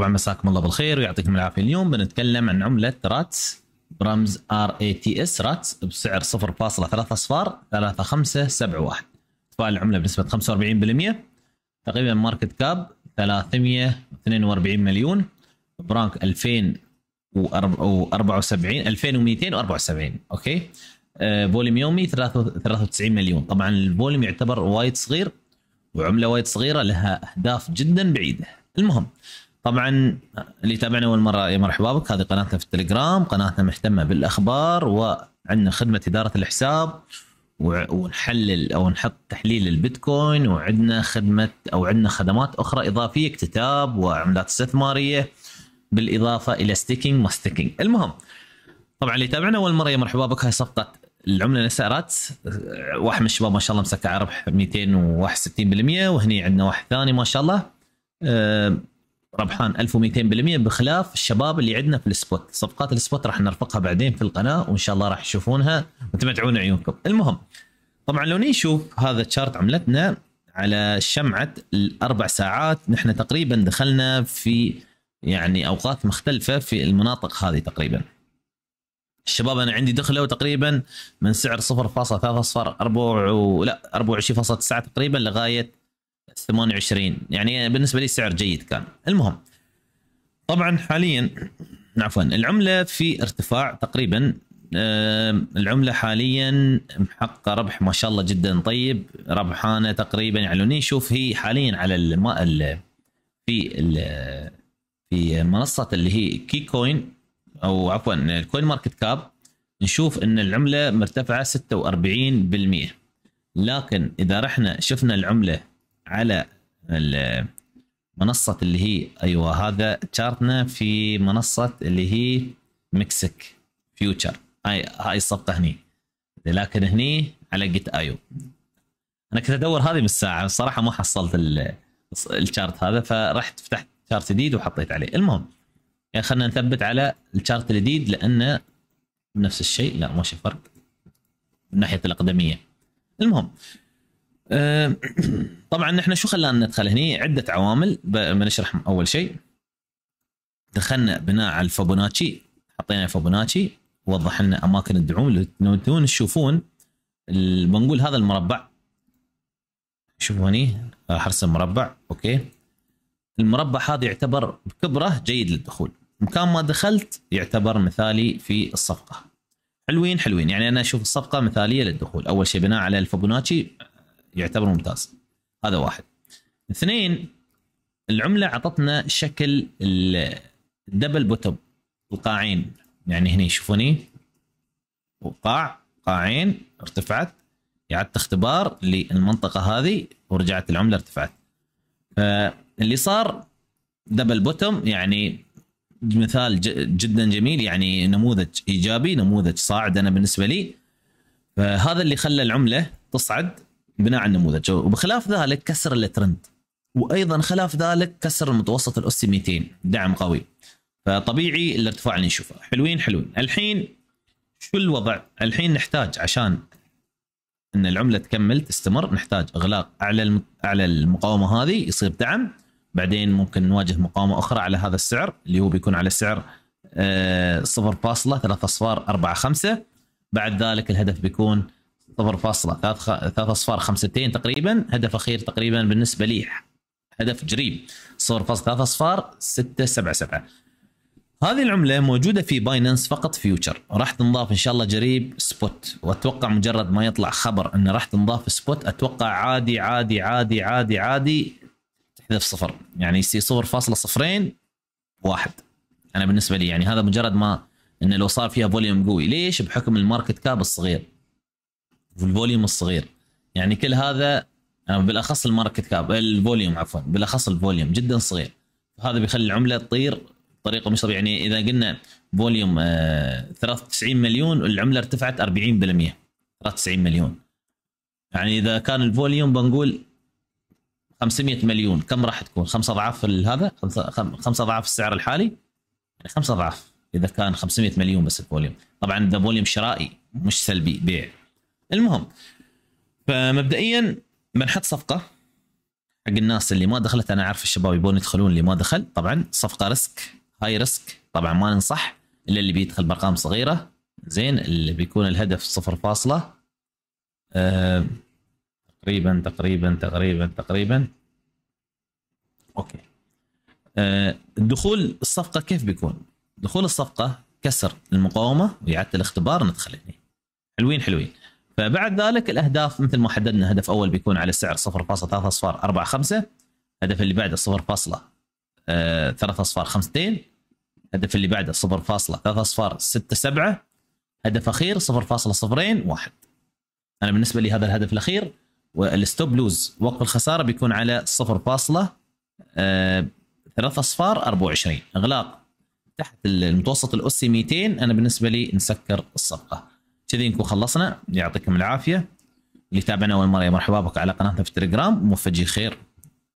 طبعا مساكم الله بالخير ويعطيكم العافيه اليوم بنتكلم عن عمله راتس برمز ار اي تي اس راتس بسعر 0.3 اصفار 3571 تفاعل العمله بنسبه 45% تقريبا ماركت كاب 342 مليون برانك 2074 2274 اوكي آه، فوليوم يومي 93 مليون طبعا الفوليوم يعتبر وايد صغير وعمله وايد صغيره لها اهداف جدا بعيده المهم طبعا اللي يتابعنا اول مره يا مرحبا بك هذه قناتنا في التليجرام قناتنا مهتمه بالاخبار وعندنا خدمه اداره الحساب ونحلل او نحط تحليل البيتكوين وعندنا خدمه او عندنا خدمات اخرى اضافيه اكتتاب وعملات استثماريه بالاضافه الى ستيكينج ما ستيكينج المهم طبعا اللي يتابعنا اول مره يا مرحبا بك هاي صفقه العمله نسارات آه، واحد من الشباب ما شاء الله مسكع ربح 261% وهني عندنا واحد ثاني ما شاء الله آه، ربحان 1200% بخلاف الشباب اللي عندنا في السبوت صفقات السبوت راح نرفقها بعدين في القناه وان شاء الله راح تشوفونها وتمتعون عيونكم المهم طبعا لو نشوف هذا الشارت عملتنا على شمعه الاربع ساعات نحن تقريبا دخلنا في يعني اوقات مختلفه في المناطق هذه تقريبا الشباب انا عندي دخله تقريبا من سعر 0.3 صفر لا 24.9 تقريبا لغايه 28 يعني بالنسبه لي سعر جيد كان المهم طبعا حاليا عفوا العمله في ارتفاع تقريبا العمله حاليا محققه ربح ما شاء الله جدا طيب ربحانه تقريبا علوني شوف هي حاليا على الماء في في منصه اللي هي كي كوين او عفوا الكوين ماركت كاب نشوف ان العمله مرتفعه 46% لكن اذا رحنا شفنا العمله على منصة اللي هي ايوه هذا تشارتنا في منصة اللي هي مكسك فيوتشر هاي هاي الصفقة هني لكن هني على جيت ايو انا كنت ادور هذه من الساعة الصراحة ما حصلت الشارت هذا فرحت فتحت شارت جديد وحطيت عليه المهم يعني خلينا نثبت على الشارت الجديد لانه نفس الشيء لا ماشي فرق من ناحية الأقدمية المهم طبعا احنا شو خلانا ندخل هني عده عوامل بنشرح اول شيء دخلنا بناء على الفابوناتشي حطينا الفابوناتشي وضح لنا اماكن الدعوم لو تون تشوفون بنقول هذا المربع شوفوا هني راح ارسم مربع اوكي المربع هذا يعتبر بكبره جيد للدخول مكان ما دخلت يعتبر مثالي في الصفقه حلوين حلوين يعني انا اشوف الصفقه مثاليه للدخول اول شيء بناء على الفابوناتشي يعتبر ممتاز هذا واحد اثنين العمله اعطتنا شكل الدبل بوتوم القاعين يعني هنا شوفوني وقاع قاعين ارتفعت اعاده اختبار للمنطقه هذه ورجعت العمله ارتفعت فاللي صار دبل بوتوم يعني مثال جدا جميل يعني نموذج ايجابي نموذج صاعد انا بالنسبه لي فهذا اللي خلى العمله تصعد بناء على النموذج وبخلاف ذلك كسر الترند وايضا خلاف ذلك كسر المتوسط الاسي 200 دعم قوي فطبيعي الارتفاع اللي نشوفه حلوين حلوين الحين شو الوضع الحين نحتاج عشان ان العمله تكمل تستمر نحتاج اغلاق اعلى اعلى المقاومه هذه يصير دعم بعدين ممكن نواجه مقاومه اخرى على هذا السعر اللي هو بيكون على سعر 0.3 اصفار 4 5 بعد ذلك الهدف بيكون صفر فاصلة ثلاث ثلاث أصفار خمستين تقريبا هدف أخير تقريبا بالنسبة لي هدف جريب صفر فاصلة ثلاث أصفار ستة سبعة سبعة هذه العملة موجودة في بايننس فقط فيوتشر راح تنضاف إن شاء الله جريب سبوت وأتوقع مجرد ما يطلع خبر أنه راح تنضاف سبوت أتوقع عادي عادي عادي عادي عادي تحذف صفر يعني يصير صفر فاصلة صفرين واحد أنا بالنسبة لي يعني هذا مجرد ما أنه لو صار فيها فوليوم قوي ليش بحكم الماركت كاب الصغير والفوليوم الصغير يعني كل هذا يعني بالاخص الماركت كاب الفوليوم عفوا بالاخص الفوليوم جدا صغير هذا بيخلي العمله تطير بطريقه مش طبيعيه يعني اذا قلنا فوليوم آه 93 مليون العمله ارتفعت 40% 93 مليون يعني اذا كان الفوليوم بنقول 500 مليون كم راح تكون؟ خمس اضعاف هذا خمس اضعاف السعر الحالي يعني خمس اضعاف اذا كان 500 مليون بس الفوليوم طبعا ذا فوليوم شرائي مش سلبي بيع المهم فمبدئيا بنحط صفقه حق الناس اللي ما دخلت انا عارف الشباب يبون يدخلون اللي ما دخل طبعا صفقه ريسك هاي ريسك طبعا ما ننصح الا اللي بيدخل بارقام صغيره زين اللي بيكون الهدف صفر فاصله أه تقريبا تقريبا تقريبا تقريبا اوكي أه دخول الصفقه كيف بيكون؟ دخول الصفقه كسر المقاومه واعاده الاختبار ندخل هنا حلوين حلوين فبعد ذلك الاهداف مثل ما حددنا هدف اول بيكون على سعر 0.3 اصفار 4 5 هدف اللي بعده 0.3 اصفار 5 2 هدف اللي بعده 0.3 اصفار 6 7 هدف اخير 0.02 1 انا بالنسبه لي هذا الهدف الاخير والستوب لوز وقف الخساره بيكون على 0. آه 3 اصفار 24 اغلاق تحت المتوسط الاسي 200 انا بالنسبه لي نسكر الصفقه كذي نكون خلصنا يعطيكم العافيه اللي تابعنا اول مره مرحبا بك على قناتنا في التليجرام موفقين خير